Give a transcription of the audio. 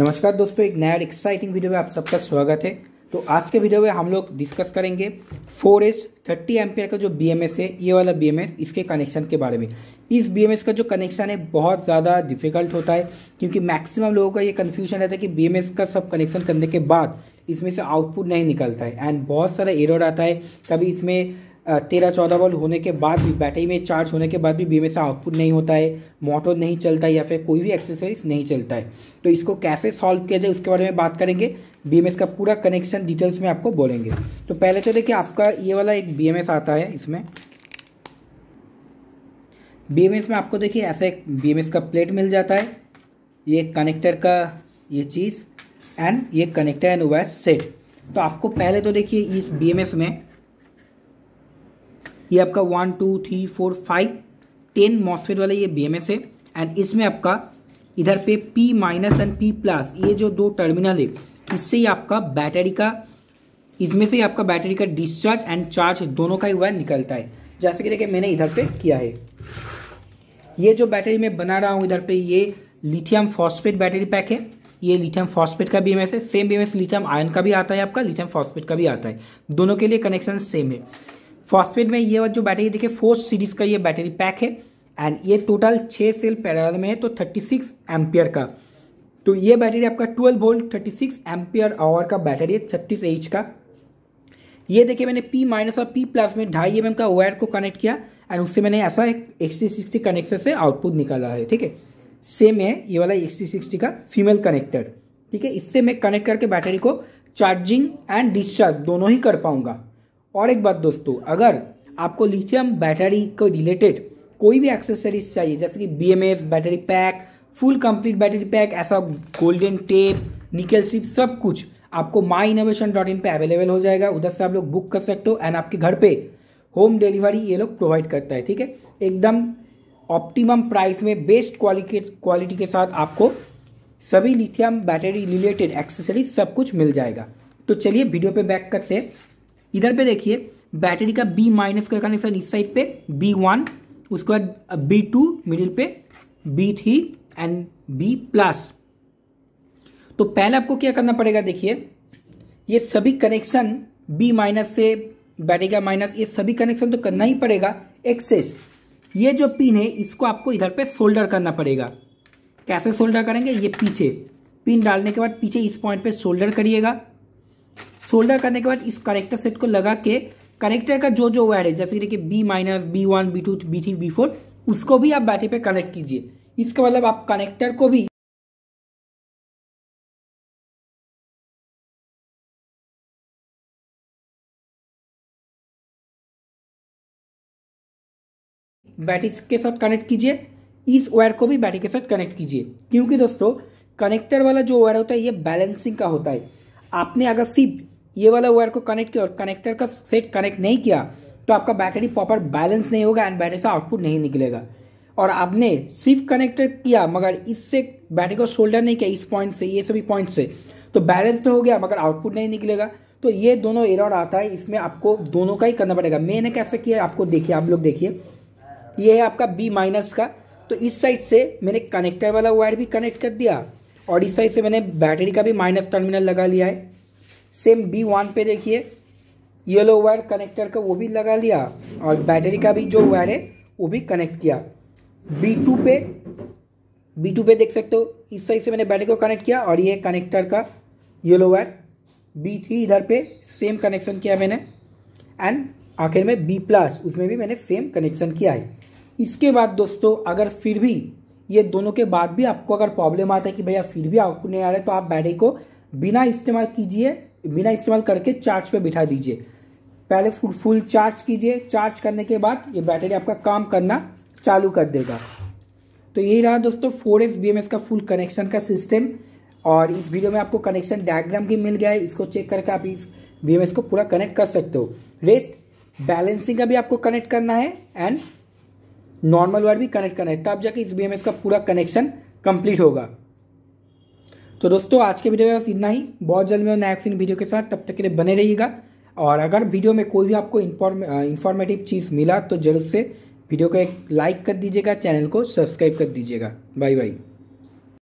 नमस्कार दोस्तों एक नया एक्साइटिंग वीडियो में आप सबका स्वागत है तो आज के वीडियो में हम लोग डिस्कस करेंगे फोर एस थर्टी का जो बी है ये वाला बी इसके कनेक्शन के बारे में इस बी का जो कनेक्शन है बहुत ज़्यादा डिफिकल्ट होता है क्योंकि मैक्सिमम लोगों का ये कन्फ्यूजन रहता है कि बी का सब कनेक्शन करने के बाद इसमें से आउटपुट नहीं निकलता है एंड बहुत सारा एरर आता है कभी इसमें तेरह चौदह बॉल होने के बाद भी बैटरी में चार्ज होने के बाद भी से आउटपुट नहीं होता है मोटर नहीं चलता है या फिर कोई भी एक्सेसरीज नहीं चलता है तो इसको कैसे सॉल्व किया जाए उसके बारे में बात करेंगे बी का पूरा कनेक्शन डिटेल्स में आपको बोलेंगे तो पहले तो देखिए आपका ये वाला एक बी आता है इसमें बी में आपको देखिए ऐसा एक बी का प्लेट मिल जाता है ये कनेक्टर का ये चीज़ एंड ये कनेक्टर एंड वैस सेट तो आपको पहले तो देखिए इस बी में ये आपका one two three four five ten MOSFET वाला ये बी है एंड इसमें आपका इधर पे P minus and P plus ये जो दो टर्मिनल है इससे ही आपका बैटरी का इसमें से ही आपका बैटरी का डिस्चार्ज एंड चार्ज दोनों का ही वायर निकलता है जैसे कि देखिए मैंने इधर पे किया है ये जो बैटरी मैं बना रहा हूँ इधर पे ये लिथियम फॉस्फेट बैटरी पैक है ये लिथियम फॉस्फेट का बी है सेम बी लिथियम आयन का भी आता है आपका लिथियम फॉस्फेट का भी आता है दोनों के लिए कनेक्शन सेम है फॉस्फेट में ये जो बैटरी देखिए फोर्थ सीरीज का ये बैटरी पैक है एंड ये टोटल छः सेल पैरल में है तो थर्टी सिक्स एम्पियर का तो ये बैटरी आपका twelve volt thirty six ampere hour का बैटरी है छत्तीस एच का ये देखिए मैंने P माइनस और P प्लस में ढाई एम का वायर को कनेक्ट किया एंड उससे मैंने ऐसा एक एक्सटी सिक्सटी कनेक्शन से आउटपुट निकाला है ठीक है सेम है ये वाला एक्सटी सिक्सटी का फीमेल कनेक्टर ठीक है इससे मैं कनेक्ट करके बैटरी को चार्जिंग एंड डिस्चार्ज दोनों ही कर पाऊंगा और एक बात दोस्तों अगर आपको लिथियम बैटरी को रिलेटेड कोई भी एक्सेसरीज चाहिए जैसे कि बी battery pack full complete battery pack ऐसा गोल्डन टेप निकल सिप सब कुछ आपको माई इनोवेशन डॉट इन पर अवेलेबल हो जाएगा उधर से आप लोग बुक कर सकते हो एंड आपके घर पे होम डिलीवरी ये लोग प्रोवाइड करता है ठीक है एकदम ऑप्टिमम प्राइस में बेस्ट क्वालिटी क्वालिटी के साथ आपको सभी लिथियम बैटरी रिलेटेड एक्सेसरीज सब कुछ मिल जाएगा तो चलिए वीडियो पे बैक करते हैं इधर पे देखिए बैटरी का बी माइनस का कनेक्शन इस साइड पे बी वन उसके बाद बी टू मिडिल पे B three and B plus तो पहले आपको क्या करना पड़ेगा देखिए ये सभी कनेक्शन बी माइनस से बैटरी का माइनस ये सभी कनेक्शन तो करना ही पड़ेगा एक्सेस ये जो पिन है इसको आपको इधर पे सोल्डर करना पड़ेगा कैसे सोल्डर करेंगे ये पीछे पिन डालने के बाद पीछे इस पॉइंट पे सोल्डर करिएगा सोल्डर करने के बाद इस करेक्टर सेट को लगा के कनेक्टर का जो जो वायर है जैसे कि देखिए B minus B one B two B three B four उसको भी आप बैटरी पे कनेक्ट कीजिए इसका मतलब आप कनेक्टर को भी बैटरी के साथ कनेक्ट कीजिए इस वायर को भी बैटरी के साथ कनेक्ट कीजिए क्योंकि दोस्तों कनेक्टर वाला जो वायर होता है ये बैलेंसिंग का होता है आपने अगर सिर्फ ये वाला वायर को कनेक्ट किया और कनेक्टर का सेट कनेक्ट नहीं किया तो आपका बैटरी प्रॉपर बैलेंस नहीं होगा एंड बैटरी से आउटपुट नहीं निकलेगा और आपने सिर्फ कनेक्टर किया मगर इससे बैटरी को शोल्डर नहीं किया इस पॉइंट से ये सभी पॉइंट से तो बैलेंस तो हो गया मगर आउटपुट नहीं निकलेगा तो ये दोनों एरर आता है इसमें आपको दोनों का ही करना पड़ेगा मैंने कैसे किया आपको देखिए आप लोग देखिए ये है आपका बी माइनस का तो इस साइड से मैंने कनेक्टर वाला वायर भी कनेक्ट कर दिया और इस साइड से मैंने बैटरी का भी माइनस टर्मिनल लगा लिया है सेम बी वन पे देखिए येलो वायर कनेक्टर का वो भी लगा लिया और बैटरी का भी जो वायर है वो भी कनेक्ट किया बी टू पे बी टू पे देख सकते हो इस साइड से मैंने बैटरी को कनेक्ट किया और ये कनेक्टर का येलो वायर बी थ्री इधर पे सेम कनेक्शन किया मैंने एंड आखिर में बी प्लस उसमें भी मैंने सेम कनेक्शन किया है इसके बाद दोस्तों अगर फिर भी ये दोनों के बाद भी आपको अगर प्रॉब्लम आता है कि भैया फिर भी आउटपुट नहीं आ रहा है तो आप बैटरी को बिना इस्तेमाल कीजिए बिना इस्तेमाल करके चार्ज पे बिठा दीजिए पहले फुल फुल चार्ज कीजिए चार्ज करने के बाद ये बैटरी आपका काम करना चालू कर देगा तो यही रहा दोस्तों फोर एस बी का फुल कनेक्शन का सिस्टम और इस वीडियो में आपको कनेक्शन डायग्राम भी मिल गया है इसको चेक करके आप इस बी को पूरा कनेक्ट कर सकते हो रेस्ट बैलेंसिंग का भी आपको कनेक्ट करना है एंड नॉर्मल वायर भी कनेक्ट करना है तब जाके इस बी एम एस का पूरा कनेक्शन कंप्लीट होगा तो दोस्तों आज के वीडियो में बस इतना ही बहुत जल्द मैं नया एक्सीन वीडियो के साथ तब तक के लिए बने रहिएगा और अगर वीडियो में कोई भी आपको इन्फॉर्मेटिव चीज़ मिला तो जरूर से वीडियो को एक लाइक कर दीजिएगा चैनल को सब्सक्राइब कर दीजिएगा बाय बाय